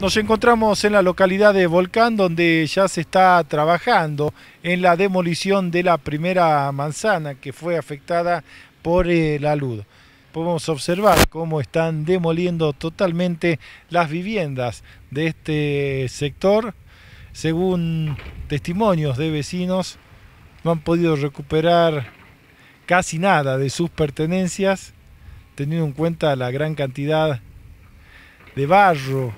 Nos encontramos en la localidad de Volcán, donde ya se está trabajando en la demolición de la primera manzana que fue afectada por el eh, la Podemos observar cómo están demoliendo totalmente las viviendas de este sector. Según testimonios de vecinos, no han podido recuperar casi nada de sus pertenencias, teniendo en cuenta la gran cantidad de barro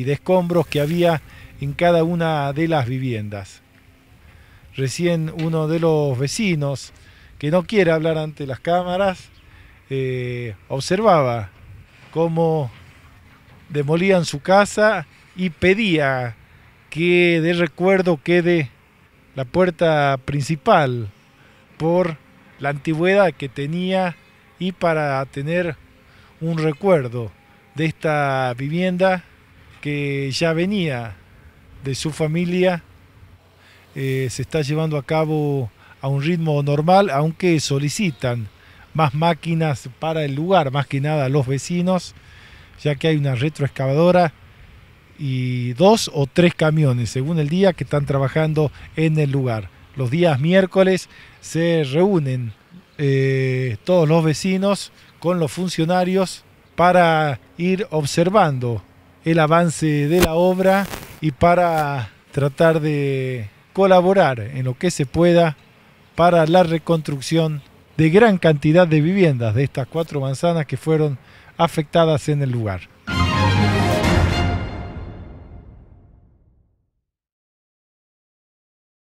y de escombros que había en cada una de las viviendas. Recién uno de los vecinos, que no quiere hablar ante las cámaras, eh, observaba cómo demolían su casa y pedía que de recuerdo quede la puerta principal por la antigüedad que tenía y para tener un recuerdo de esta vivienda que ya venía de su familia, eh, se está llevando a cabo a un ritmo normal, aunque solicitan más máquinas para el lugar, más que nada los vecinos, ya que hay una retroexcavadora y dos o tres camiones, según el día, que están trabajando en el lugar. Los días miércoles se reúnen eh, todos los vecinos con los funcionarios para ir observando el avance de la obra y para tratar de colaborar en lo que se pueda para la reconstrucción de gran cantidad de viviendas de estas cuatro manzanas que fueron afectadas en el lugar.